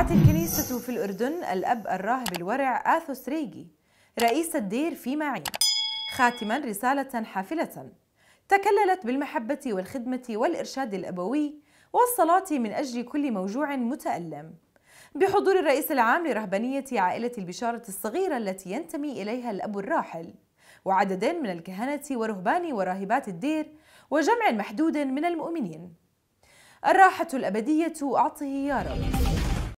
دعت الكنيسة في الأردن الأب الراهب الورع آثوس ريجي رئيس الدير في معين خاتما رسالة حافلة تكللت بالمحبة والخدمة والإرشاد الأبوي والصلاة من أجل كل موجوع متألم بحضور الرئيس العام لرهبانية عائلة البشارة الصغيرة التي ينتمي إليها الأب الراحل وعدد من الكهنة ورهبان وراهبات الدير وجمع محدود من المؤمنين الراحة الأبدية أعطه يا رب